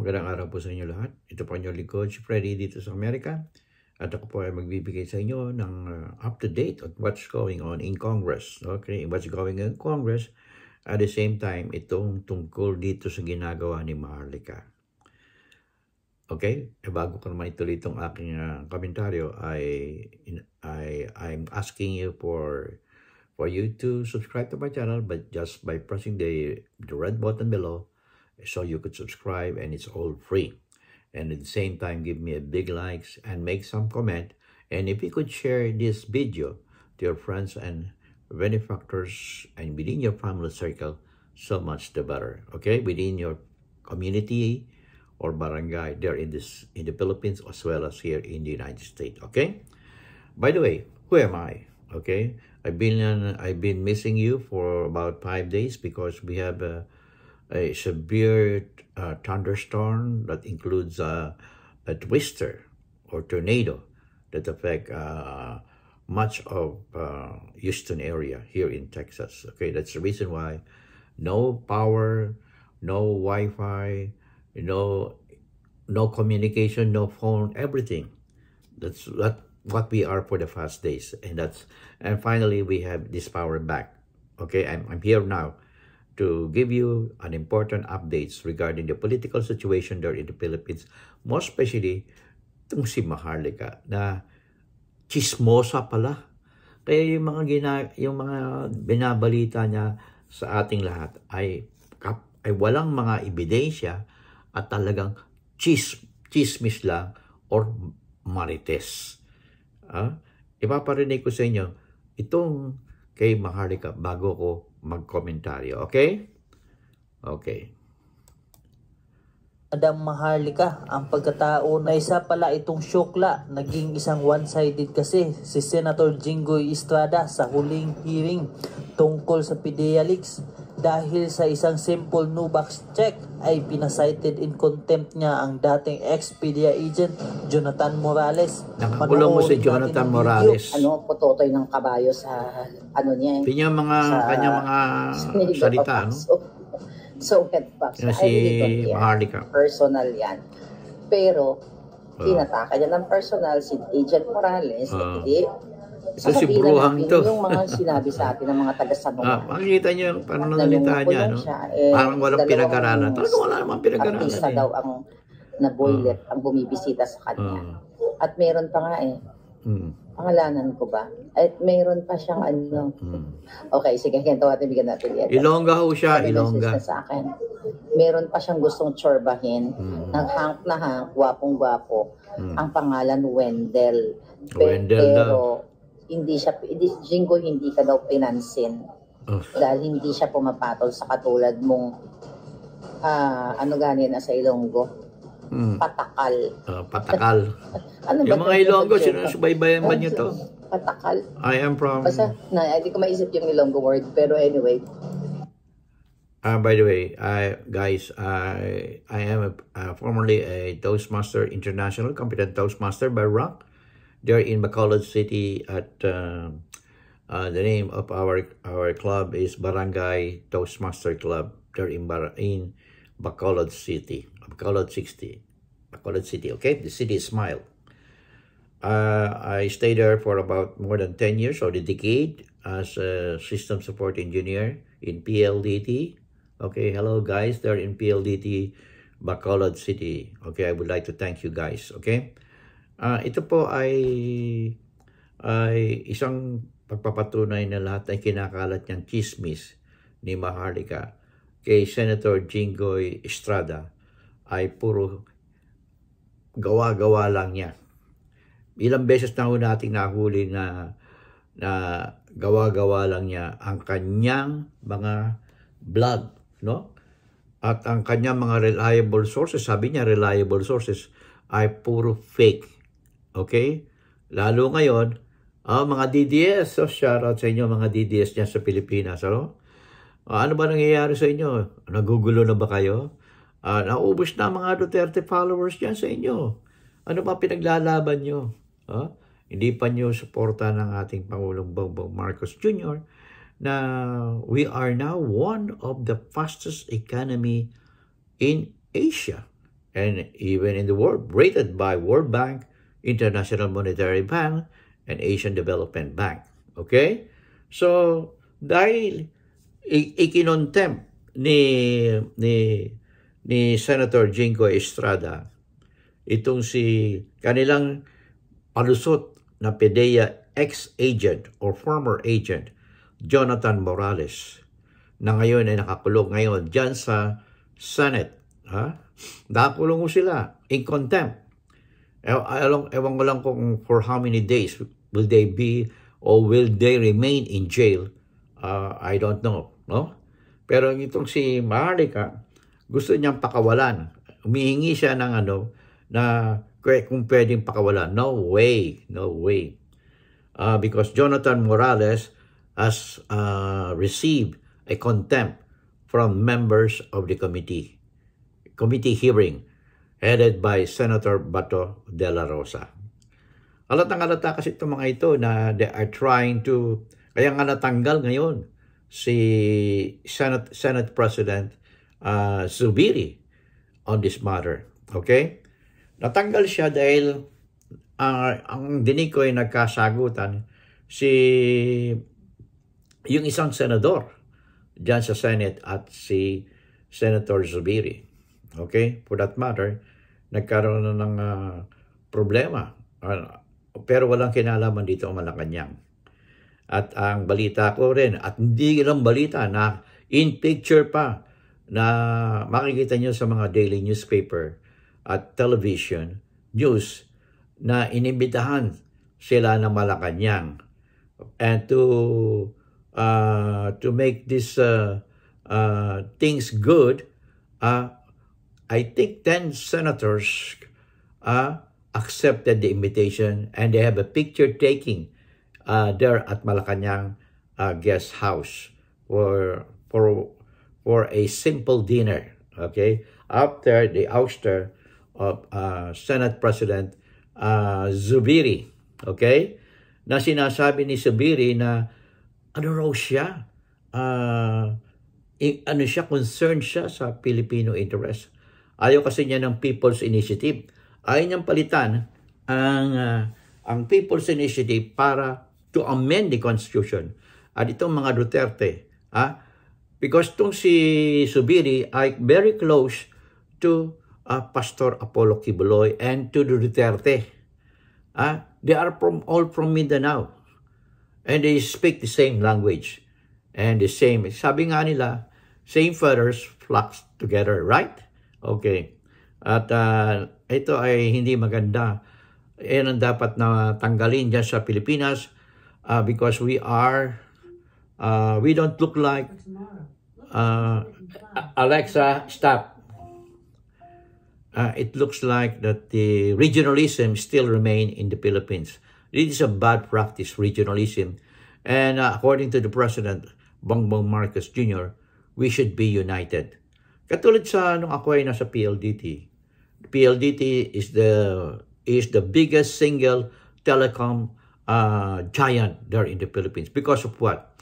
Magandang araw po sa inyo lahat. Ito po ang lingkod, si Freddy dito sa Amerika. At ako po ay magbibigay sa inyo ng uh, up-to-date on what's going on in Congress. Okay, what's going on in Congress. At the same time, itong tungkol dito sa ginagawa ni Maharlika. Okay, e bago ko naman ituloy itong aking uh, komentaryo, I, I, I'm asking you for for you to subscribe to my channel but just by pressing the, the red button below so you could subscribe and it's all free and at the same time give me a big likes and make some comment and if you could share this video to your friends and benefactors and within your family circle so much the better okay within your community or barangay there in this in the philippines as well as here in the united states okay by the way who am i okay i've been i've been missing you for about five days because we have uh, a severe uh, thunderstorm that includes uh, a twister or tornado that affect uh, much of uh, Houston area here in Texas. Okay, that's the reason why no power, no Wi-Fi, no no communication, no phone, everything. That's what what we are for the fast days, and that's and finally we have this power back. Okay, I'm I'm here now. to give you an important updates regarding the political situation there in the Philippines, most especially itong si Maharlika na chismosa pala. Kaya yung mga gina, yung mga binabalita niya sa ating lahat ay kap, ay walang mga ebidensya at talagang chis, chismis lang or marites. Ah, ipaparinig ko sa inyo itong kay Maharlika bago ko magkomentaryo. Okay? Okay. Madam Maharlika, ang pagkatao na isa pala itong syokla, naging isang one-sided kasi si Senator Jinggoy Estrada sa huling hearing tungkol sa Pedialix dahil sa isang simple Nubax check ay pinasighted in contempt niya ang dating Expedia agent Jonathan Morales. Nakakulong mo si Jonathan Morales. Video, ano, pototoy ng kabayo sa ano niya. Eh, Pinya mga sa, kanya mga salita. No? So, so headbox. Yan si really Maharlika. Personal yan. Pero, uh, oh. tinataka niya ng personal si Agent Morales. Uh, hindi isa si Bruhang to. yung mga sinabi sa atin ng mga taga-sanong. Ah, makikita niyo yung pananalita niya, no? Siya, eh, Parang walang pinag-aralan. Talaga wala namang pinag-aralan. Artista eh. daw ang na boiler uh, ah. ang bumibisita sa kanya. Uh, At meron pa nga eh. Mm. Pangalanan ko ba? At meron pa siyang ano. Mm. Okay, sige, kento natin bigyan natin yan. Ilongga ho siya, Sabi Ilongga. Sa akin. Meron pa siyang gustong tsorbahin. Mm. Ng hank na hank, gwapong-gwapo. Mm. Ang pangalan Wendell. Wendell Pero, daw hindi siya, Jingo hindi ka daw pinansin. Oh. Dahil hindi siya pumapatol sa katulad mong uh, ano gani sa Ilonggo. Mm. Patakal. Uh, patakal. ano ba yung mga Ilonggo, sinusubaybayan ba niyo to? Patakal. I am from... Basta, na, hindi ko maisip yung Ilonggo word. Pero anyway, Uh, by the way, I guys, I I am a, uh, formerly a Toastmaster International competent Toastmaster by rank. there in Bacolod City at uh, uh, the name of our our club is Barangay Toastmaster Club. There in Bar in Bacolod City, Bacolod 60, Bacolod City. Okay, the city is Smile. Uh, I stayed there for about more than 10 years or the decade as a system support engineer in PLDT. Okay, hello guys, they're in PLDT, Bacolod City. Okay, I would like to thank you guys. Okay, Uh, ito po ay, ay isang pagpapatunay na lahat ay kinakalat niyang chismis ni Maharlika kay Senator Jinggoy Estrada ay puro gawa-gawa lang niya. Ilang beses na ho nating nahuli na na gawa-gawa lang niya ang kanyang mga blog, no? At ang kanyang mga reliable sources, sabi niya reliable sources ay puro fake. Okay? Lalo ngayon, ah, oh, mga DDS, so shout out sa inyo mga DDS niya sa Pilipinas. Ano? Oh, ah, ano ba nangyayari sa inyo? Nagugulo na ba kayo? Uh, naubos na mga Duterte followers niya sa inyo. Ano ba pinaglalaban niyo? Huh? Hindi pa niyo suporta ng ating Pangulong Bongbong Marcos Jr. na we are now one of the fastest economy in Asia and even in the world, rated by World Bank International Monetary Bank, and Asian Development Bank. Okay? So, dahil ikinontem ni ni ni Senator Jinko Estrada itong si kanilang palusot na PDEA ex-agent or former agent Jonathan Morales na ngayon ay nakakulong ngayon dyan sa Senate. Ha? Nakakulong ko sila in contempt Ewan, eh, ewan ko lang kung for how many days will they be or will they remain in jail. Uh, I don't know. No? Pero itong si Maharlika, gusto niyang pakawalan. Umihingi siya ng ano, na kung pwedeng pakawalan. No way, no way. Uh, because Jonathan Morales has uh, received a contempt from members of the committee. Committee hearing headed by Senator Bato de la Rosa. Alatang alata kasi itong mga ito na they are trying to, kaya nga natanggal ngayon si Senate, Senate President uh, Zubiri on this matter. Okay? Natanggal siya dahil uh, ang dinikoy nagkasagutan si yung isang senador dyan sa Senate at si Senator Zubiri. Okay? For that matter, nagkaroon na ng uh, problema. Uh, pero walang kinalaman dito ang Malacanang. At ang balita ko rin, at hindi lang balita na in picture pa na makikita nyo sa mga daily newspaper at television news na inimbitahan sila ng Malacanang and to uh, to make this uh, uh, things good uh, I think 10 senators uh, accepted the invitation and they have a picture taking uh, there at Malacanang uh, guest house for, for, for a simple dinner, okay? After the ouster of uh, Senate President uh, Zubiri, okay? Na sinasabi ni Zubiri na ano raw siya, uh, ano siya, concerned siya sa Filipino interest Ayaw kasi niya ng People's Initiative. Ayaw niyang palitan ang, uh, ang People's Initiative para to amend the Constitution. At itong mga Duterte, ah, because itong si Subiri ay very close to uh, Pastor Apollo Kibuloy and to the Duterte. Ah, they are from all from Mindanao. And they speak the same language. And the same, sabi nga nila, same feathers flocks together, right? Okay. At uh, ito ay hindi maganda. Yan ang dapat na tanggalin dyan sa Pilipinas uh, because we are, uh, we don't look like uh, Alexa, stop. Uh, it looks like that the regionalism still remain in the Philippines. This is a bad practice, regionalism. And uh, according to the President, Bongbong Marcos Jr., we should be united. Katulad sa nung ako ay nasa PLDT. PLDT is the is the biggest single telecom uh, giant there in the Philippines because of what?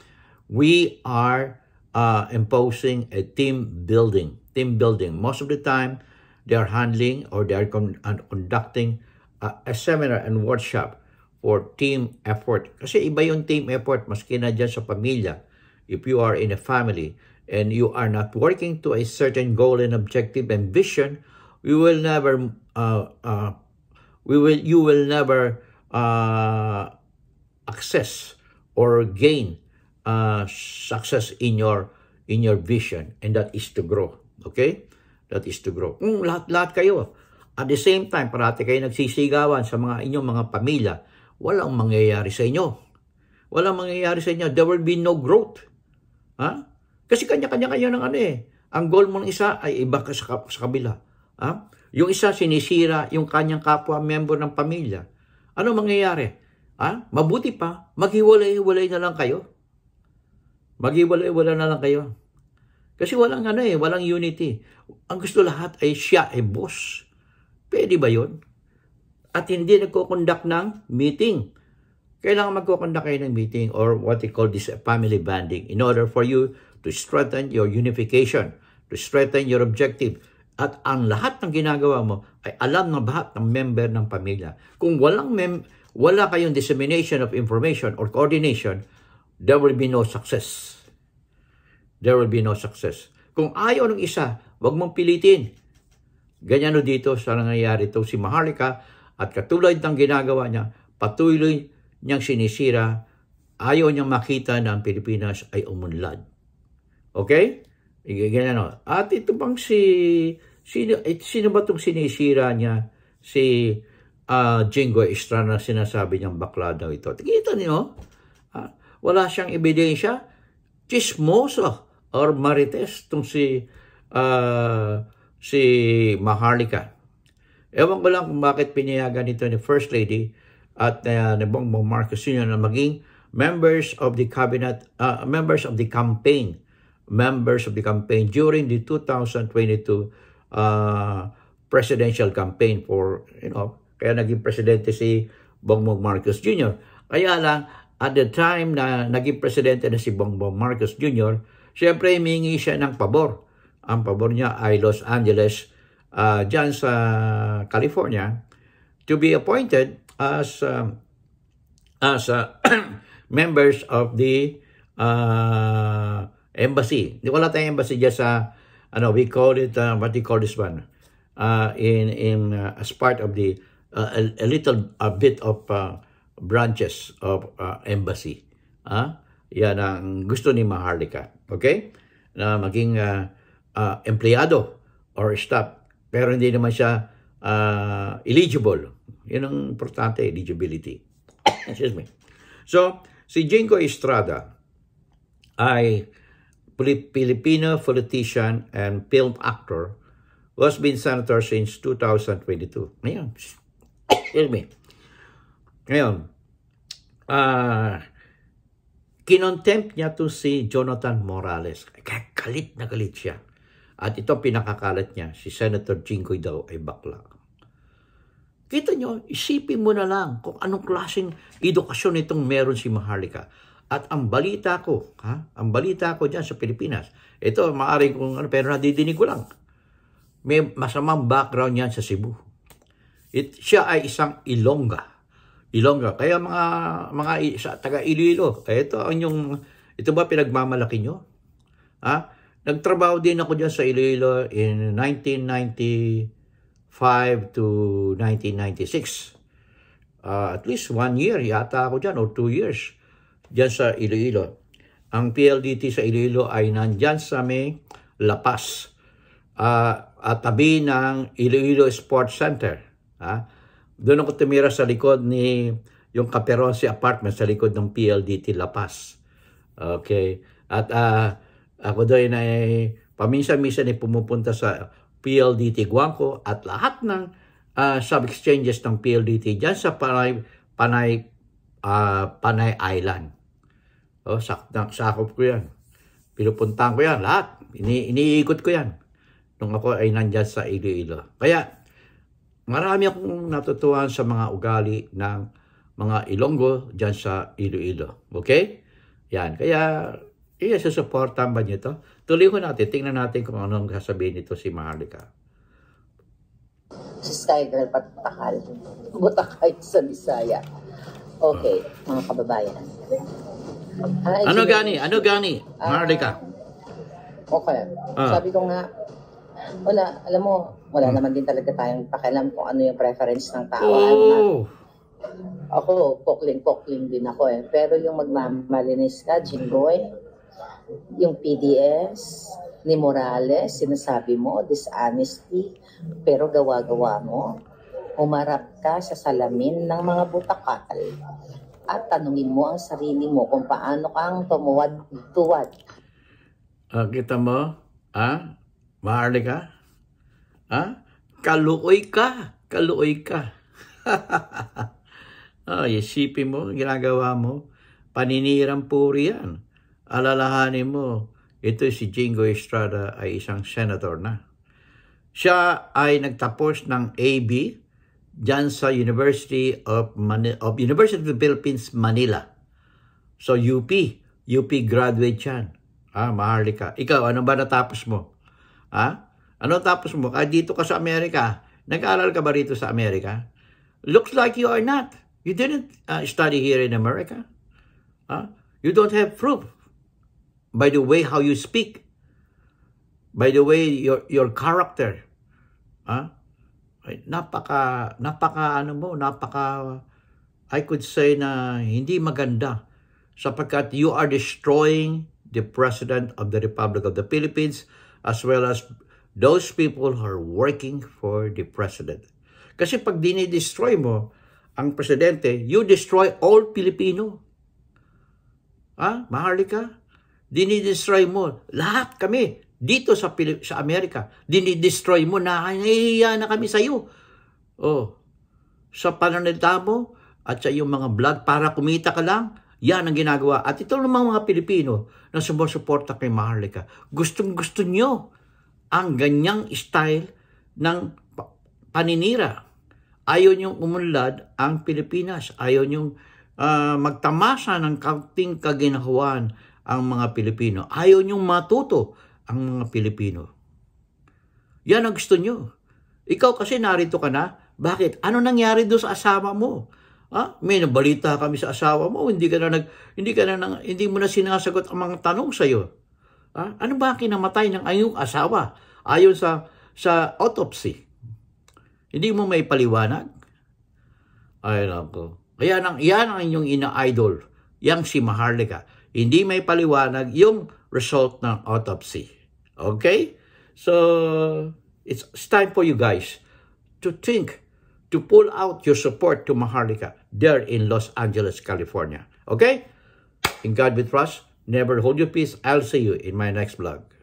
We are uh, imposing a team building. Team building. Most of the time, they are handling or they are con conducting uh, a seminar and workshop for team effort. Kasi iba yung team effort maski na dyan sa pamilya if you are in a family and you are not working to a certain goal and objective and vision, we will never, uh, uh, we will, you will never uh, access or gain uh, success in your in your vision and that is to grow. Okay? That is to grow. Mm, lahat-lahat kayo. At the same time, parati kayo nagsisigawan sa mga inyong mga pamilya. Walang mangyayari sa inyo. Walang mangyayari sa inyo. There will be no growth. Ha? Kasi kanya-kanya kayo ng ano eh. Ang goal mo ng isa ay iba ka sa, sa kabila. Ha? Yung isa sinisira yung kanyang kapwa member ng pamilya. Ano mangyayari? Ha? Mabuti pa, maghiwalay-hiwalay na lang kayo. Maghiwalay-hiwalay na lang kayo. Kasi walang ano eh, walang unity. Ang gusto lahat ay siya ay boss. Pwede ba yon? At hindi nagko-conduct ng meeting kailangan magkukundak kayo ng meeting or what we call this family banding in order for you to strengthen your unification, to strengthen your objective. At ang lahat ng ginagawa mo ay alam ng lahat ng member ng pamilya. Kung walang mem wala kayong dissemination of information or coordination, there will be no success. There will be no success. Kung ayaw ng isa, wag mong pilitin. Ganyan o dito sa nangyayari ito si Maharlika at katulad ng ginagawa niya, patuloy niyang sinisira, ayaw niyang makita na ang Pilipinas ay umunlad. Okay? Ganyan At ito bang si, sino, eh, sino ba itong sinisira niya? Si uh, Jingo Estrada sinasabi niyang bakla daw ito. Tigita niyo, uh, wala siyang ebidensya. Chismoso or marites itong si, uh, si Maharlika. Ewan ko lang kung bakit pinayagan ito ni First Lady at uh, eh, ni ano Bongbong Marcos Jr. na maging members of the cabinet, uh, members of the campaign, members of the campaign during the 2022 uh, ah, presidential campaign for, you know, kaya naging presidente si Bongbong Marcos Jr. Kaya lang, at the time na naging presidente na si Bongbong Marcos Jr., syempre humingi siya ng pabor. Ang pabor niya ay Los Angeles, uh, dyan sa California, to be appointed as uh, as uh, members of the uh, embassy. Di wala tayong embassy dyan sa ano we call it uh, what do you call this one uh, in in uh, as part of the uh, a, a little a bit of uh, branches of uh, embassy. Ah, huh? yan ang gusto ni Maharlika. Okay? Na maging uh, uh, empleyado or staff pero hindi naman siya uh, eligible yan ang importante, eligibility. Excuse me. So, si Jinko Estrada ay Filipino politician and film actor was been senator since 2022. Ngayon, excuse me. Ngayon, uh, kinontempt niya to si Jonathan Morales. Galit na galit siya. At ito pinakakalat niya, si Senator Jinggoy daw ay bakla. Kita nyo, isipin mo na lang kung anong klaseng edukasyon itong meron si Maharlika. At ang balita ko, ha? ang balita ko dyan sa Pilipinas, ito maaari kung ano, pero nadidinig ko lang. May masamang background yan sa Cebu. It, siya ay isang Ilongga. Ilongga. Kaya mga mga sa taga Iloilo, kaya eh, ito ang yung ito ba pinagmamalaki nyo? Ha? Nagtrabaho din ako diyan sa Iloilo in 1990 to 1996. Uh, ah, at least one year yata ako dyan o two years dyan sa Iloilo. Ang PLDT sa Iloilo ay nandyan sa may Lapas uh, ah, at tabi ng Iloilo Sports Center. Uh, doon ako tumira sa likod ni yung Caperonsi apartment sa likod ng PLDT Lapas. Okay. At uh, ako doon ay paminsan-minsan ay pumupunta sa PLDT Guangco at lahat ng uh, sub-exchanges ng PLDT dyan sa Panay, Panay, uh, Panay Island. O, oh, sak sakop ko yan. Pinupuntahan ko yan lahat. Ini iniikot ko yan nung ako ay nandyan sa Iloilo. Kaya marami akong natutuhan sa mga ugali ng mga Ilonggo dyan sa Iloilo. Okay? Yan. Kaya Iyasusuportahan ba niyo ito? Tuloy ko natin. Tingnan natin kung anong sasabihin nito si Maharlika. Si Skygirl patakal. Butakay sa Bisaya. Okay, oh. mga kababayan. Ay, ano sige. gani? Ano gani? Uh, Okay. Uh. Sabi ko nga, wala, alam mo, wala hmm. naman din talaga tayong pakialam kung ano yung preference ng tao. Ano oh. Ako, pokling-pokling din ako eh. Pero yung magmamalinis ka, jinggoy, yung PDS, ni Morales, sinasabi mo, dishonesty, pero gawa-gawa mo, umarap ka sa salamin ng mga butakal at tanungin mo ang sarili mo kung paano kang tumuwad-tuwad. Uh, ah, kita mo? Ha? Maharli ka? Ha? Kaluoy ka! Kaluoy ka! oh, ah, yesipi mo, ginagawa mo. Paninirang puri yan. Alalahanin mo, ito si Jingo Estrada ay isang senator na. Siya ay nagtapos ng AB dyan sa University of, Mani- of University of the Philippines, Manila. So UP, UP graduate yan. Ah, Maharlika. Ikaw, ano ba natapos mo? Ah? Ano tapos mo? Ah, dito ka sa Amerika. Nag-aaral ka ba rito sa Amerika? Looks like you are not. You didn't uh, study here in America. Ah? You don't have proof by the way how you speak, by the way your your character. Huh? Ay, napaka napaka ano mo, napaka I could say na hindi maganda sapagkat you are destroying the President of the Republic of the Philippines as well as those people who are working for the President. Kasi pag dinidestroy mo ang Presidente, you destroy all Filipino. Ha? Maharlika? dinidestroy mo. Lahat kami dito sa, Pilip sa Amerika, dinidestroy mo. Nakahiya na kami sa iyo. Oh, sa pananalita mo at sa iyong mga vlog para kumita ka lang, yan ang ginagawa. At ito namang mga Pilipino na sumusuporta kay Maharlika. Gustong gusto nyo ang ganyang style ng paninira. Ayaw niyong umunlad ang Pilipinas. Ayaw niyong uh, ah, magtamasa ng kaunting kaginahuan ang mga Pilipino. Ayaw niyong matuto ang mga Pilipino. Yan ang gusto niyo. Ikaw kasi narito ka na. Bakit? Ano nangyari doon sa asawa mo? Ha? May nabalita kami sa asawa mo, hindi ka na nag hindi ka na nang, hindi mo na sinasagot ang mga tanong sa iyo. Ha? Ano ba kinamatay ng iyong asawa ayon sa sa autopsy? Hindi mo may paliwanag? Ay nako. Kaya nang iyan ang inyong ina-idol, yang si Maharlika hindi may paliwanag yung result ng autopsy. Okay? So, it's, it's time for you guys to think, to pull out your support to Maharlika there in Los Angeles, California. Okay? In God we trust, never hold your peace. I'll see you in my next vlog.